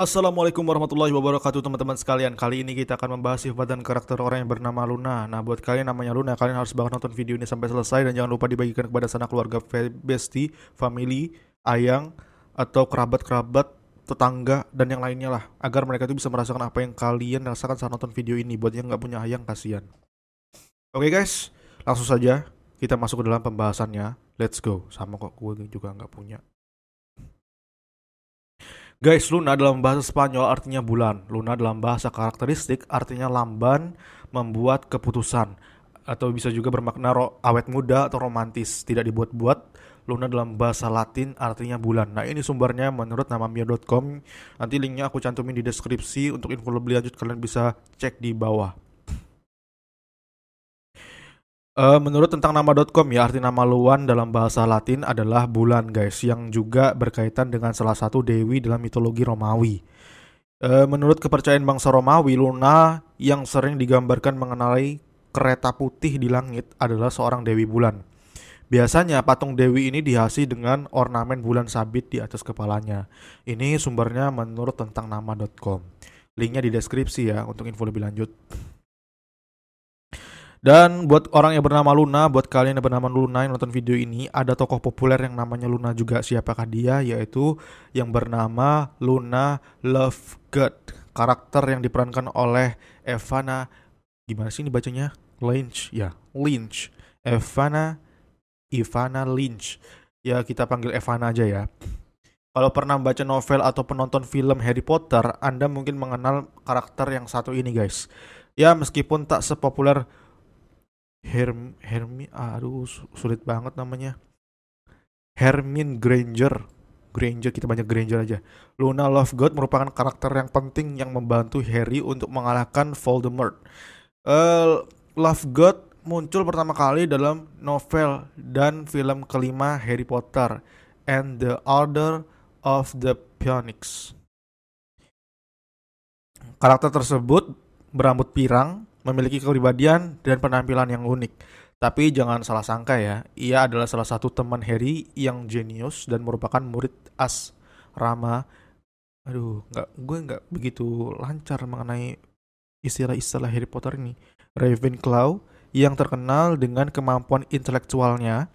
Assalamualaikum warahmatullahi wabarakatuh teman-teman sekalian Kali ini kita akan membahas sifat dan karakter orang yang bernama Luna Nah buat kalian namanya Luna Kalian harus banget nonton video ini sampai selesai Dan jangan lupa dibagikan kepada sana keluarga bestie, family, ayang Atau kerabat-kerabat, tetangga, dan yang lainnya lah Agar mereka itu bisa merasakan apa yang kalian rasakan saat nonton video ini Buat yang nggak punya ayang, kasihan Oke okay guys, langsung saja kita masuk ke dalam pembahasannya Let's go, sama kok gue juga nggak punya Guys, luna dalam bahasa Spanyol artinya bulan. Luna dalam bahasa karakteristik artinya lamban, membuat keputusan. Atau bisa juga bermakna ro awet muda atau romantis, tidak dibuat-buat. Luna dalam bahasa Latin artinya bulan. Nah ini sumbernya menurut namamia.com. Nanti linknya aku cantumin di deskripsi. Untuk info lebih lanjut kalian bisa cek di bawah. Uh, menurut tentang nama.com ya arti nama Luan dalam bahasa Latin adalah bulan guys yang juga berkaitan dengan salah satu dewi dalam mitologi Romawi. Uh, menurut kepercayaan bangsa Romawi, Luna yang sering digambarkan mengenai kereta putih di langit adalah seorang dewi bulan. Biasanya patung dewi ini dihiasi dengan ornamen bulan sabit di atas kepalanya. Ini sumbernya menurut tentang nama.com. Linknya di deskripsi ya untuk info lebih lanjut. Dan buat orang yang bernama Luna, buat kalian yang bernama Luna yang nonton video ini, ada tokoh populer yang namanya Luna juga. Siapakah dia? Yaitu yang bernama Luna Lovegood. Karakter yang diperankan oleh Evana gimana sih ini bacanya? Lynch ya, Lynch. Evana Ivana Lynch. Ya kita panggil Evana aja ya. Kalau pernah baca novel atau penonton film Harry Potter, Anda mungkin mengenal karakter yang satu ini, guys. Ya, meskipun tak sepopuler Herm Hermi aduh sulit banget namanya Hermin Granger Granger kita banyak Granger aja Luna Lovegood merupakan karakter yang penting yang membantu Harry untuk mengalahkan Voldemort uh, Lovegood muncul pertama kali dalam novel dan film kelima Harry Potter and the Order of the Phoenix. Karakter tersebut berambut pirang memiliki kepribadian dan penampilan yang unik. Tapi jangan salah sangka ya, ia adalah salah satu teman Harry yang jenius dan merupakan murid asrama. Aduh, nggak, gue nggak begitu lancar mengenai istilah-istilah Harry Potter ini. Ravenclaw yang terkenal dengan kemampuan intelektualnya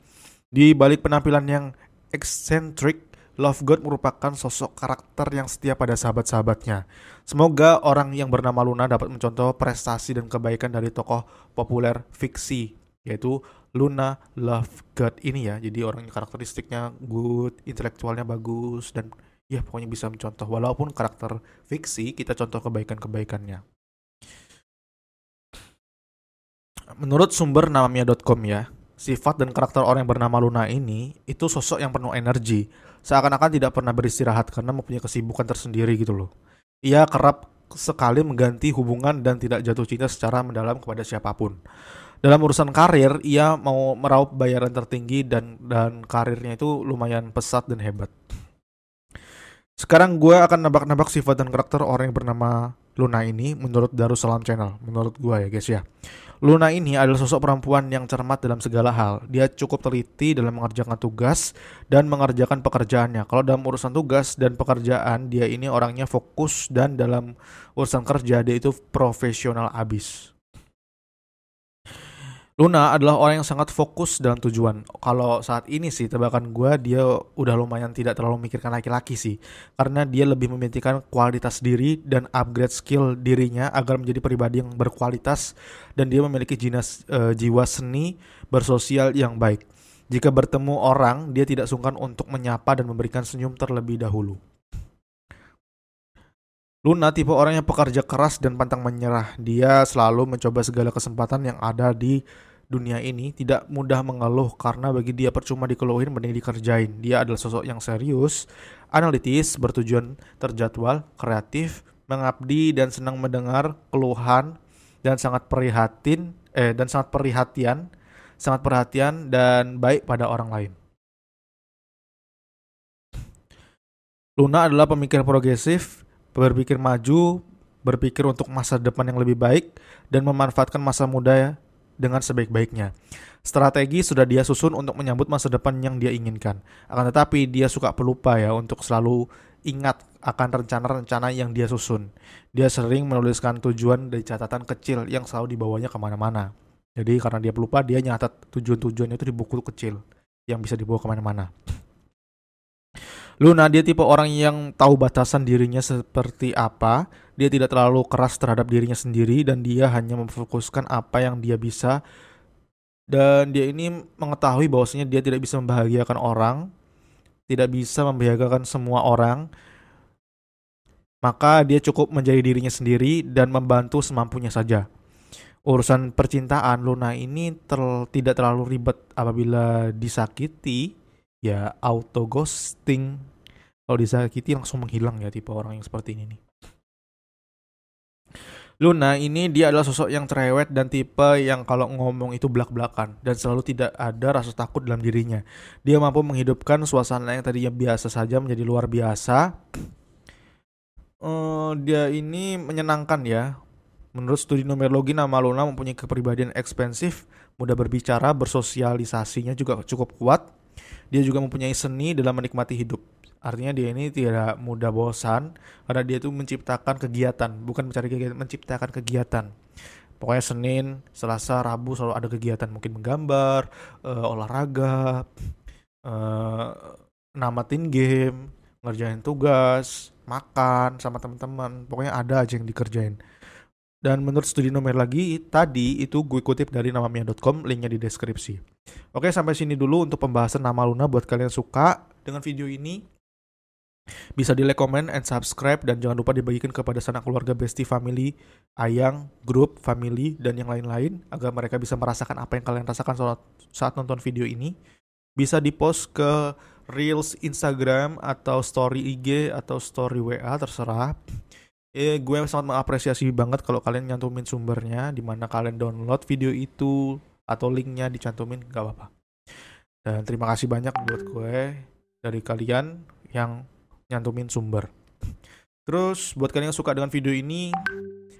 di balik penampilan yang eksentrik Love God merupakan sosok karakter yang setia pada sahabat-sahabatnya. Semoga orang yang bernama Luna dapat mencontoh prestasi dan kebaikan dari tokoh populer fiksi, yaitu Luna Love God ini ya. Jadi orang yang karakteristiknya good, intelektualnya bagus, dan ya pokoknya bisa mencontoh. Walaupun karakter fiksi, kita contoh kebaikan-kebaikannya. Menurut sumber namanya.com ya, sifat dan karakter orang yang bernama Luna ini itu sosok yang penuh energi, seakan-akan tidak pernah beristirahat karena mempunyai kesibukan tersendiri gitu loh. Ia kerap sekali mengganti hubungan dan tidak jatuh cinta secara mendalam kepada siapapun. Dalam urusan karir, ia mau meraup bayaran tertinggi dan dan karirnya itu lumayan pesat dan hebat. Sekarang gue akan nebak-nebak sifat dan karakter orang yang bernama Luna ini menurut Darussalam Channel, menurut gue ya guys ya. Luna ini adalah sosok perempuan yang cermat dalam segala hal. Dia cukup teliti dalam mengerjakan tugas dan mengerjakan pekerjaannya. Kalau dalam urusan tugas dan pekerjaan, dia ini orangnya fokus dan dalam urusan kerja dia itu profesional abis. Luna adalah orang yang sangat fokus dalam tujuan. Kalau saat ini sih tebakan gue dia udah lumayan tidak terlalu memikirkan laki-laki sih. Karena dia lebih memikirkan kualitas diri dan upgrade skill dirinya agar menjadi pribadi yang berkualitas dan dia memiliki jinas, e, jiwa seni bersosial yang baik. Jika bertemu orang, dia tidak sungkan untuk menyapa dan memberikan senyum terlebih dahulu. Luna tipe orang yang pekerja keras dan pantang menyerah. Dia selalu mencoba segala kesempatan yang ada di dunia ini, tidak mudah mengeluh karena bagi dia percuma dikeluhin mending dikerjain. Dia adalah sosok yang serius, analitis, bertujuan terjadwal, kreatif, mengabdi dan senang mendengar keluhan dan sangat prihatin eh dan sangat perhatian, sangat perhatian dan baik pada orang lain. Luna adalah pemikir progresif berpikir maju, berpikir untuk masa depan yang lebih baik, dan memanfaatkan masa muda ya dengan sebaik-baiknya. Strategi sudah dia susun untuk menyambut masa depan yang dia inginkan. Akan tetapi dia suka pelupa ya untuk selalu ingat akan rencana-rencana yang dia susun. Dia sering menuliskan tujuan dari catatan kecil yang selalu dibawanya kemana-mana. Jadi karena dia pelupa, dia nyatat tujuan-tujuannya itu di buku kecil yang bisa dibawa kemana-mana. Luna dia tipe orang yang tahu batasan dirinya seperti apa. Dia tidak terlalu keras terhadap dirinya sendiri dan dia hanya memfokuskan apa yang dia bisa. Dan dia ini mengetahui bahwasanya dia tidak bisa membahagiakan orang, tidak bisa membahagiakan semua orang. Maka dia cukup menjadi dirinya sendiri dan membantu semampunya saja. Urusan percintaan Luna ini ter tidak terlalu ribet apabila disakiti ya auto ghosting kalau disakiti langsung menghilang ya tipe orang yang seperti ini nih Luna ini dia adalah sosok yang cerewet dan tipe yang kalau ngomong itu belak-belakan dan selalu tidak ada rasa takut dalam dirinya. Dia mampu menghidupkan suasana yang tadinya biasa saja menjadi luar biasa. Uh, dia ini menyenangkan ya. Menurut studi numerologi nama Luna mempunyai kepribadian ekspansif, mudah berbicara, bersosialisasinya juga cukup kuat, dia juga mempunyai seni dalam menikmati hidup. Artinya dia ini tidak mudah bosan karena dia itu menciptakan kegiatan, bukan mencari kegiatan, menciptakan kegiatan. Pokoknya Senin, Selasa, Rabu selalu ada kegiatan, mungkin menggambar, uh, olahraga, uh, namatin game, ngerjain tugas, makan sama teman-teman. Pokoknya ada aja yang dikerjain. Dan menurut studi nomer lagi tadi itu gue kutip dari namamia.com, linknya di deskripsi. Oke, sampai sini dulu untuk pembahasan nama Luna buat kalian suka dengan video ini. Bisa di like, comment, and subscribe. Dan jangan lupa dibagikan kepada sanak keluarga bestie Family, Ayang, Grup, Family, dan yang lain-lain. Agar mereka bisa merasakan apa yang kalian rasakan saat, saat nonton video ini. Bisa di post ke Reels Instagram atau Story IG atau Story WA, terserah. Eh, gue sangat mengapresiasi banget kalau kalian nyantumin sumbernya, dimana kalian download video itu, atau linknya dicantumin nggak apa-apa dan terima kasih banyak buat gue dari kalian yang nyantumin sumber terus buat kalian yang suka dengan video ini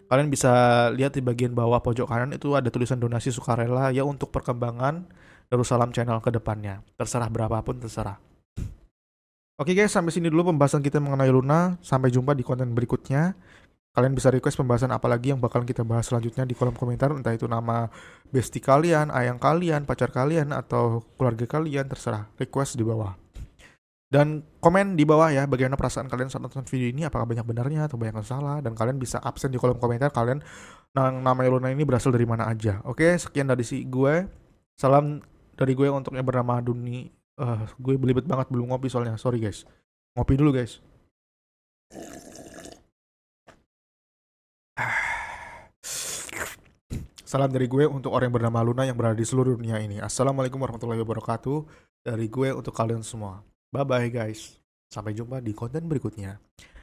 kalian bisa lihat di bagian bawah pojok kanan itu ada tulisan donasi sukarela ya untuk perkembangan Darussalam channel ke depannya terserah berapapun terserah Oke guys, sampai sini dulu pembahasan kita mengenai Luna. Sampai jumpa di konten berikutnya. Kalian bisa request pembahasan apalagi yang bakal kita bahas selanjutnya di kolom komentar, entah itu nama bestie kalian, ayang kalian, pacar kalian, atau keluarga kalian, terserah. Request di bawah. Dan komen di bawah ya bagaimana perasaan kalian saat nonton video ini, apakah banyak benarnya atau banyak yang salah. Dan kalian bisa absen di kolom komentar kalian nah, nama Luna ini berasal dari mana aja. Oke, sekian dari si gue. Salam dari gue untuk yang bernama Duni. Uh, gue belibet banget belum ngopi soalnya, sorry guys. Ngopi dulu guys. Salam dari gue untuk orang yang bernama Luna yang berada di seluruh dunia ini. Assalamualaikum warahmatullahi wabarakatuh. Dari gue untuk kalian semua. Bye-bye guys. Sampai jumpa di konten berikutnya.